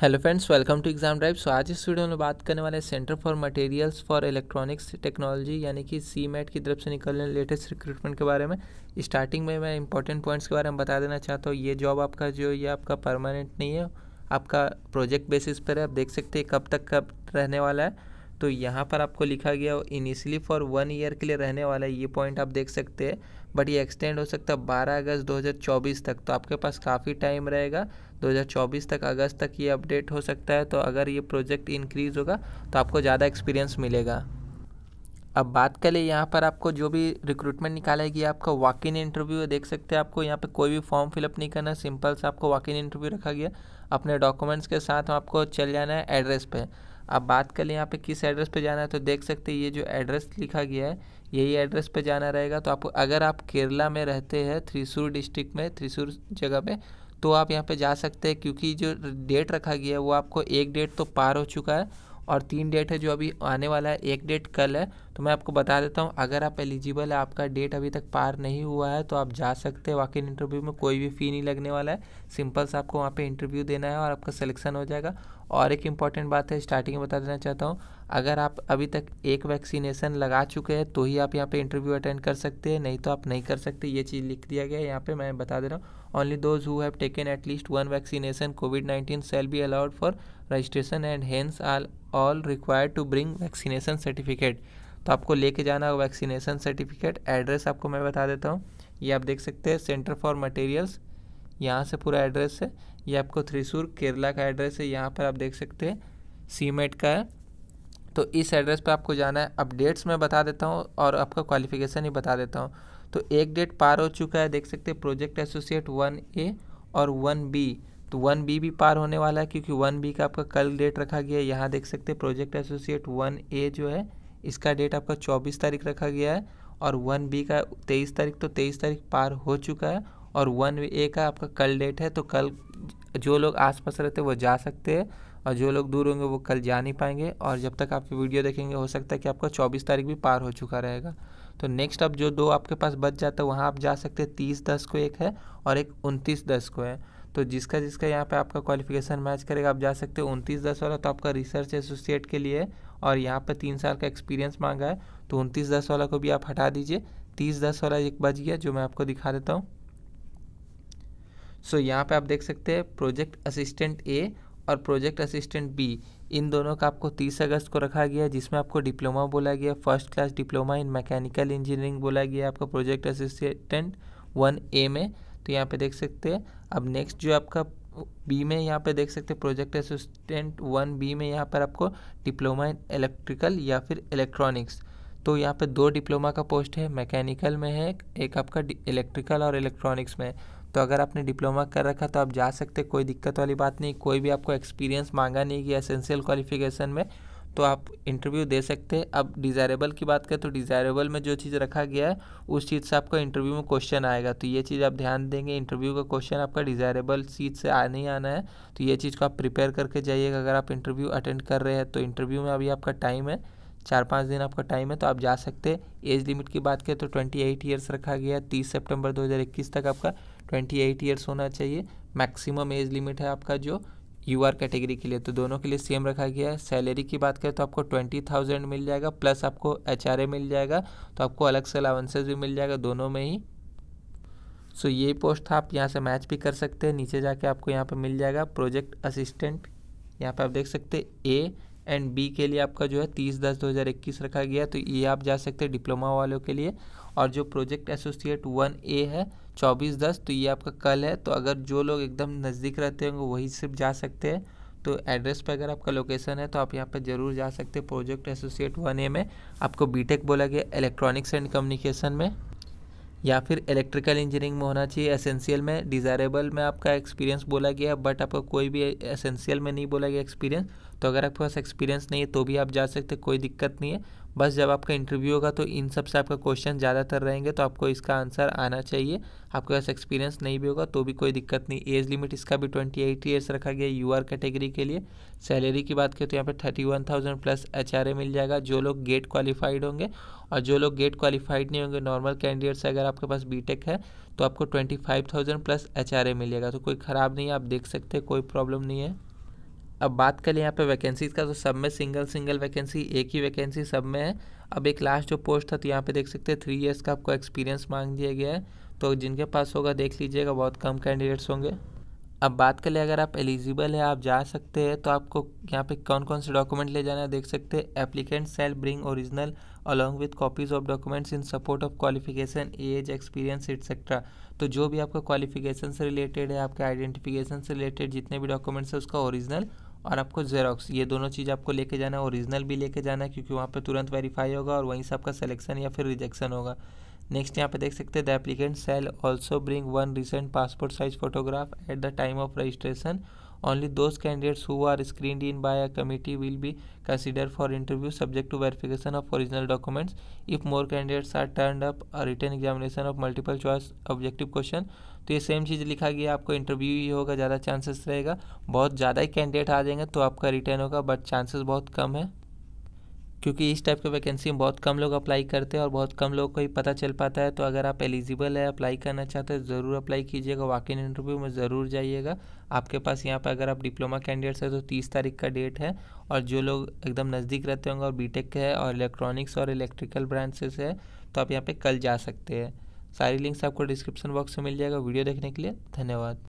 Hello friends welcome to exam drive so आज इस video में बात करने वाले center for materials for electronics technology यानी कि सी मेट की तरफ से निकलने लेटेस्ट रिक्रूटमेंट के बारे में स्टार्टिंग में मैं इंपॉर्टेंट पॉइंट्स के बारे में बता देना चाहता हूँ ये जॉब आपका जो ये आपका परमानेंट नहीं है आपका प्रोजेक्ट बेसिस पर है आप देख सकते हैं कब तक कब रहने वाला है तो यहाँ पर आपको लिखा गया इनिशियली फॉर वन ईयर के लिए रहने वाला है ये पॉइंट आप देख सकते हैं बट ये एक्सटेंड हो सकता है बारह अगस्त 2024 तक तो आपके पास काफ़ी टाइम रहेगा 2024 तक अगस्त तक ये अपडेट हो सकता है तो अगर ये प्रोजेक्ट इंक्रीज़ होगा तो आपको ज़्यादा एक्सपीरियंस मिलेगा अब बात कर ले यहाँ पर आपको जो भी रिक्रूटमेंट निकालेगी आपका वॉक इन इंटरव्यू है देख सकते हैं आपको यहाँ पे कोई भी फॉर्म फिलअप नहीं करना सिंपल से आपको वॉक इन इंटरव्यू रखा गया अपने डॉक्यूमेंट्स के साथ आपको चल जाना है एड्रेस पे आप बात कर लें यहाँ पे किस एड्रेस पे जाना है तो देख सकते हैं ये जो एड्रेस लिखा गया है यही एड्रेस पे जाना रहेगा तो आपको अगर आप केरला में रहते हैं थ्रिसूर डिस्ट्रिक्ट में थ्रिसूर जगह पे तो आप यहाँ पे जा सकते हैं क्योंकि जो डेट रखा गया है वो आपको एक डेट तो पार हो चुका है और तीन डेट है जो अभी आने वाला है एक डेट कल है तो मैं आपको बता देता हूँ अगर आप एलिजिबल है आपका डेट अभी तक पार नहीं हुआ है तो आप जा सकते हैं वाकिन इंटरव्यू में कोई भी फ़ी नहीं लगने वाला है सिंपल से आपको वहाँ पे इंटरव्यू देना है और आपका सिलेक्शन हो जाएगा और एक इम्पॉर्टेंट बात है स्टार्टिंग में बता देना चाहता हूँ अगर आप अभी तक एक वैक्सीनेशन लगा चुके हैं तो ही आप यहाँ पर इंटरव्यू अटेंड कर सकते हैं नहीं तो आप नहीं कर सकते ये चीज़ लिख दिया गया है यहाँ पर मैं बता दे रहा हूँ only those who have taken at least one vaccination covid nineteen shall be allowed for registration and hence all all required to bring vaccination certificate तो आपको लेके जाना होगा वैक्सीनेशन सर्टिफिकेट एड्रेस आपको मैं बता देता हूँ ये आप देख सकते हैं सेंटर फॉर मटेरियल्स यहाँ से पूरा एड्रेस है ये आपको थ्रिसूर केरला का एड्रेस है यहाँ पर आप देख सकते हैं सीमेट e का है तो इस एड्रेस पर आपको जाना है अपडेट्स मैं बता देता हूँ और आपका क्वालिफिकेशन ही बता देता हूँ तो एक डेट पार हो चुका है देख सकते हैं प्रोजेक्ट एसोसिएट वन ए और वन बी तो वन बी भी पार होने वाला है क्योंकि वन बी का आपका कल डेट रखा गया है यहाँ देख सकते हैं प्रोजेक्ट एसोसिएट वन ए जो है इसका डेट आपका चौबीस तारीख रखा गया है और वन बी का तेईस तारीख तो तेईस तारीख पार हो चुका है और वन ए का आपका कल डेट है तो कल जो लोग आसपास रहते हैं वो जा सकते हैं और जो लोग दूर होंगे वो कल जा नहीं पाएंगे और जब तक आप वीडियो देखेंगे हो सकता है कि आपका चौबीस तारीख भी पार हो चुका रहेगा तो नेक्स्ट अब जो दो आपके पास बच जाता है वहाँ आप जा सकते हैं तीस दस को एक है और एक उनतीस दस को है तो जिसका जिसका यहाँ पे आपका क्वालिफिकेशन मैच करेगा आप जा सकते हो उनतीस दस वाला तो आपका रिसर्च एसोसिएट के लिए और यहाँ पर तीन साल का एक्सपीरियंस मांगा है तो उनतीस दस वाला को भी आप हटा दीजिए तीस दस वाला एक बज गया जो मैं आपको दिखा देता हूँ सो so, यहाँ पे आप देख सकते हैं प्रोजेक्ट असिस्टेंट ए और प्रोजेक्ट असिस्टेंट बी इन दोनों का आपको 30 अगस्त को रखा गया जिसमें आपको डिप्लोमा बोला गया first class diploma in mechanical engineering बोला गया आपका प्रोजेक्ट असिस्टेंट वन ए में तो यहाँ पे देख सकते हैं अब नेक्स्ट जो आपका बी में यहाँ पर देख सकते हैं प्रोजेक्ट असिस्टेंट वन बी में यहाँ पर आपको डिप्लोमा इन इलेक्ट्रिकल या फिर इलेक्ट्रॉनिक्स तो यहाँ पे दो डिप्लोमा का पोस्ट है मैकेनिकल में है एक आपका इलेक्ट्रिकल और इलेक्ट्रॉनिक्स में तो अगर आपने डिप्लोमा कर रखा तो आप जा सकते कोई दिक्कत वाली बात नहीं कोई भी आपको एक्सपीरियंस मांगा नहीं कि एसेंशियल क्वालिफिकेशन में तो आप इंटरव्यू दे सकते हैं अब डिज़ायरेबल की बात करें तो डिज़ायरेबल में जो चीज़ रखा गया है उस चीज़ से आपका इंटरव्यू में क्वेश्चन आएगा तो ये चीज़ आप ध्यान देंगे इंटरव्यू का क्वेश्चन आपका डिज़ायरेबल चीज़ से आ नहीं आना है तो ये चीज़ को आप प्रिपेयर करके जाइएगा अगर आप इंटरव्यू अटेंड कर रहे हैं तो इंटरव्यू में अभी आपका टाइम है चार पाँच दिन आपका टाइम है तो आप जा सकते हैं एज लिमिट की बात करें तो ट्वेंटी एट ईयर्स रखा गया है तीस हज़ार इक्कीस तक आपका ट्वेंटी एट ईयर्स होना चाहिए मैक्सिमम एज लिमिट है आपका जो यू आर कैटेगरी के लिए तो दोनों के लिए सेम रखा गया है सैलरी की बात करें तो आपको ट्वेंटी थाउजेंड मिल जाएगा प्लस आपको एच आर ए मिल जाएगा तो आपको अलग से अलावेंसेज भी मिल जाएगा दोनों में ही सो so, ये पोस्ट था आप यहाँ से मैच भी कर सकते हैं नीचे जाके आपको यहाँ पर मिल जाएगा प्रोजेक्ट असिस्टेंट यहाँ पर आप देख सकते ए एंड बी के लिए आपका जो है तीस दस दो हज़ार इक्कीस रखा गया तो ये आप जा सकते हैं डिप्लोमा वालों के लिए और जो प्रोजेक्ट एसोसिएट वन ए है चौबीस दस तो ये आपका कल है तो अगर जो लोग एकदम नज़दीक रहते होंगे वही सिर्फ जा सकते हैं तो एड्रेस पर अगर आपका लोकेशन है तो आप यहाँ पर ज़रूर जा सकते हैं प्रोजेक्ट एसोसिएट वन ए में आपको बीटेक बोला गया इलेक्ट्रॉनिक्स एंड कम्युनिकेशन में या फिर इलेक्ट्रिकल इंजीनियरिंग में होना चाहिए एसेंशियल में डिज़ायरेबल में आपका एक्सपीरियंस बोला गया है बट आपको कोई भी एसेंशियल में नहीं बोला गया एक्सपीरियंस तो अगर आपके पास एक्सपीरियंस नहीं है तो भी आप जा सकते कोई दिक्कत नहीं है बस जब आपका इंटरव्यू होगा तो इन सब से आपका क्वेश्चन ज़्यादातर रहेंगे तो आपको इसका आंसर आना चाहिए आपके पास एक्सपीरियंस नहीं भी होगा तो भी कोई दिक्कत नहीं एज लिमिट इसका भी ट्वेंटी एट ईयर्स रखा गया यू आर कैटेगरी के लिए सैलरी की बात करें तो यहाँ पर thirty one thousand plus H R A मिल जाएगा जो लोग गेट क्वालिफाइड होंगे और जो लोग गेट क्वालिफाइड नहीं होंगे नॉर्मल कैंडिडेट्स से अगर आपके पास बी टेक है तो आपको twenty five thousand plus H R A मिलेगा तो कोई ख़राब नहीं है आप देख सकते कोई प्रॉब्लम नहीं है अब बात करें यहाँ पे वैकेंसीज का तो सब में सिंगल सिंगल वैकेंसी एक ही वैकेंसी सब में है अब एक लास्ट जो पोस्ट था तो यहाँ पे देख सकते हैं थ्री इयर्स का आपको एक्सपीरियंस मांग दिया गया है तो जिनके पास होगा देख लीजिएगा बहुत कम कैंडिडेट्स होंगे अब बात कर लें अगर आप एलिजिबल है आप जा सकते हैं तो आपको यहाँ पे कौन कौन से डॉक्यूमेंट ले जाना है देख सकते हैं applicant shall bring original along with copies of documents in support of qualification age experience etcetera तो जो भी आपका क्वालिफिकेशन से रिलेटेड है आपके आइडेंटिफिकेशन से रिलेटेड जितने भी डॉक्यूमेंट्स है उसका ओरिजिनल और आपको जेरोक्स ये दोनों चीज़ आपको लेके जाना है ओरिजिनल भी लेके जाना है क्योंकि वहाँ पे तुरंत वेरीफाई होगा और वहीं से आपका सिलेक्शन या फिर रिजेक्शन होगा नेक्स्ट यहाँ पे देख सकते हैं the applicant shall also bring one recent passport size photograph at the time of registration Only those candidates who are screened in by a committee will be considered for interview subject to verification of original documents. If more candidates are turned up, a written examination of multiple choice objective question तो ये same चीज़ लिखा गया आपको interview ही होगा ज़्यादा chances रहेगा बहुत ज़्यादा ही कैंडिडेट आ जाएंगे तो आपका रिटर्न होगा बट चांसेस बहुत कम है क्योंकि इस टाइप के वैकेंसी में बहुत कम लोग अप्लाई करते हैं और बहुत कम लोग को ही पता चल पाता है तो अगर आप एलिजिबल है अप्लाई करना चाहते हैं ज़रूर अप्लाई कीजिएगा वाक इन इंटरव्यू में ज़रूर जाइएगा आपके पास यहाँ पर अगर आप डिप्लोमा कैंडिडेट्स हैं तो तीस तारीख का डेट है और जो लोग एकदम नज़दीक रहते होंगे और बी के और इलेक्ट्रॉनिक्स और इलेक्ट्रिकल ब्रांचेस है तो आप यहाँ पर कल जा सकते हैं सारी लिंक्स आपको डिस्क्रिप्शन बॉक्स में मिल जाएगा वीडियो देखने के लिए धन्यवाद